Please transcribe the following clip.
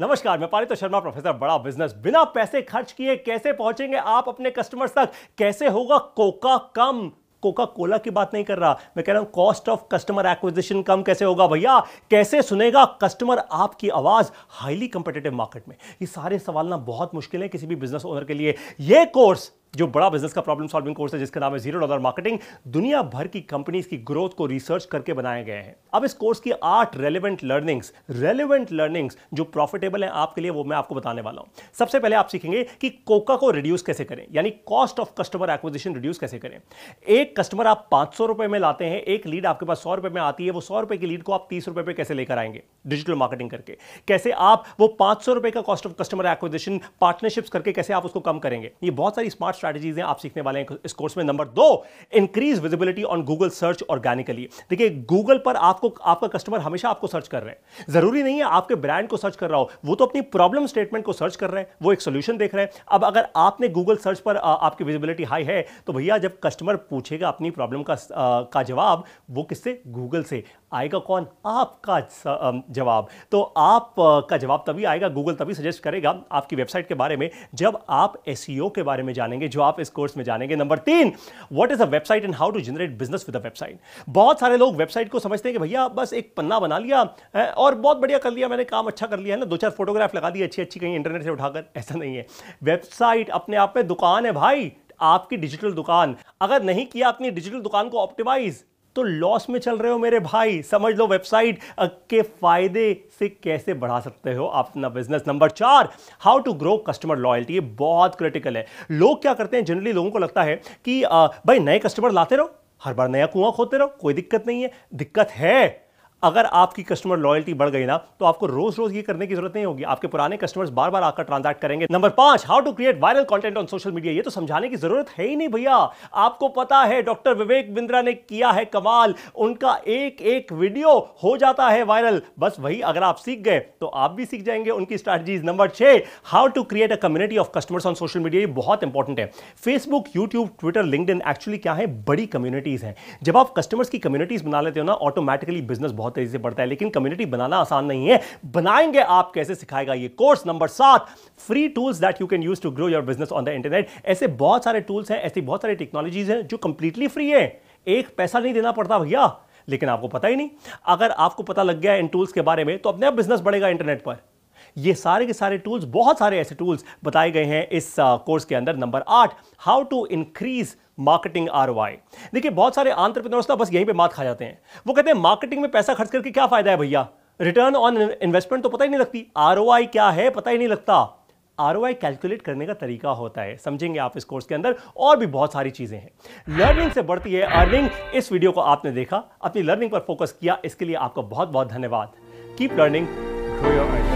नमस्कार मैं पारित शर्मा प्रोफेसर बड़ा बिजनेस बिना पैसे खर्च किए कैसे पहुंचेंगे आप अपने कस्टमर्स तक कैसे होगा कोका कम कोका कोला की बात नहीं कर रहा मैं कह रहा हूं कॉस्ट ऑफ कस्टमर एक्विजिशन कम कैसे होगा भैया कैसे सुनेगा कस्टमर आपकी आवाज हाईली कंपिटेटिव मार्केट में ये सारे सवाल ना बहुत मुश्किल है किसी भी बिजनेस ओनर के लिए ये कोर्स जो बड़ा बिजनेस का प्रॉब्लम सॉल्विंग कोर्स है जिसका नाम है जीरो डॉलर मार्केटिंग दुनिया भर की कंपनीज की ग्रोथ को रिसर्च करके बनाए गए हैं अब इस कोर्स की आठ रेलिवेंट लर्निंग्स रेलिवेंट लर्निंग्स जो प्रॉफिटेबल है आपके लिए वो मैं आपको बताने वाला हूं सबसे पहले आप सीखेंगे कि कोका को रिड्यूस कैसे करें यानी cost of customer acquisition reduce कैसे करें एक कस्टमर आप पांच रुपए में लाते हैं एक लीड आपके पास सौ रुपए में आती है वो सौ रुपए की लीड को आप तीस रुपए कैसे लेकर आएंगे डिजिटल मार्केटिंग करके कैसे आप वो पांच सौ रुपए का cost of customer acquisition partnership करके कैसे आप उसको कम करेंगे ये बहुत सारी स्मार्ट स्ट्रैटेजीज हैं आप सीखने वाले हैं इस कोर्स में नंबर दो increase visibility on Google search organically देखिए गूगल पर आपको आपका कस्टमर हमेशा आपको सर्च कर रहे हैं जरूरी नहीं है आपके ब्रांड को सर्च कर रहा हो वो तो अपनी प्रॉब्लम स्टेटमेंट को सर्च कर रहे हैं वो एक सोल्यूशन देख रहे हैं अब अगर आपने गूगल सर्च पर आपकी विजिबिलिटी हाई है तो भैया जब कस्टमर पूछेगा अपनी प्रॉब्लम का का जवाब वो किससे गूगल से आएगा कौन आपका जवाब तो आप का जवाब तभी आएगा गूगल तभी सजेस्ट करेगा आपकी वेबसाइट के बारे में जब आप एस e के बारे में जानेंगे जो आप इस कोर्स में जानेंगे नंबर तीन what is a website and how to generate business with a website बहुत सारे लोग वेबसाइट को समझते हैं कि भैया बस एक पन्ना बना लिया और बहुत बढ़िया कर लिया मैंने काम अच्छा कर लिया है ना दो चार फोटोग्राफ लगा दी अच्छी अच्छी कहीं इंटरनेट से उठाकर ऐसा नहीं है वेबसाइट अपने आप में दुकान है भाई आपकी डिजिटल दुकान अगर नहीं किया अपनी डिजिटल दुकान को ऑप्टिमाइज तो लॉस में चल रहे हो मेरे भाई समझ लो वेबसाइट के फायदे से कैसे बढ़ा सकते हो आप अपना बिजनेस नंबर चार how to grow customer loyalty ये बहुत क्रिटिकल है लोग क्या करते हैं जनरली लोगों को लगता है कि आ, भाई नए कस्टमर लाते रहो हर बार नया कुआं खोते रहो कोई दिक्कत नहीं है दिक्कत है अगर आपकी कस्टमर लॉयल्टी बढ़ गई ना तो आपको रोज रोज ये करने की जरूरत नहीं होगी आपके पुराने कस्टमर्स बार बार आकर ट्रांजैक्ट करेंगे नंबर पांच how to create viral content on social media ये तो समझाने की जरूरत है ही नहीं भैया आपको पता है डॉक्टर विवेक बिंद्रा ने किया है कमाल उनका एक एक वीडियो हो जाता है वायरल बस वही अगर आप सीख गए तो आप भी सीख जाएंगे उनकी स्ट्रैटेजीज नंबर छह how to create a community of customers on social media ये बहुत इंपॉर्टेंट है Facebook YouTube Twitter LinkedIn actually क्या है बड़ी कम्युनिटीज हैं जब आप कस्टमर्स की कम्युनिटीज बना लेते हो ना ऑटोमेटिकली बिजनेस बहुत बहुत तेजी से बढ़ता है लेकिन कम्युनिटी बनाना आसान नहीं है बनाएंगे आप कैसे सिखाएगा ये कोर्स नंबर सात free tools that you can use to grow your business on the internet ऐसे बहुत सारे टूल्स हैं ऐसी बहुत सारी टेक्नोलॉजीज हैं जो कंप्लीटली फ्री है एक पैसा नहीं देना पड़ता भैया लेकिन आपको पता ही नहीं अगर आपको पता लग गया इन टूल्स के बारे में तो अपने आप बिजनेस बढ़ेगा इंटरनेट पर ये सारे के सारे टूल्स बहुत सारे ऐसे टूल्स बताए गए हैं इस कोर्स के अंदर नंबर आठ how to increase marketing are देखिए बहुत सारे आंट्रप्रनोर्स ना बस यहीं पे मात खा जाते हैं वो कहते हैं मार्केटिंग में पैसा खर्च करके क्या फ़ायदा है भैया रिटर्न ऑन इन्वेस्टमेंट तो पता ही नहीं लगती आर क्या है पता ही नहीं लगता आर कैलकुलेट करने का तरीका होता है समझेंगे आप इस कोर्स के अंदर और भी बहुत सारी चीज़ें हैं लर्निंग से बढ़ती है अर्निंग इस वीडियो को आपने देखा अपनी लर्निंग पर फोकस किया इसके लिए आपका बहुत बहुत धन्यवाद keep learning grow your earning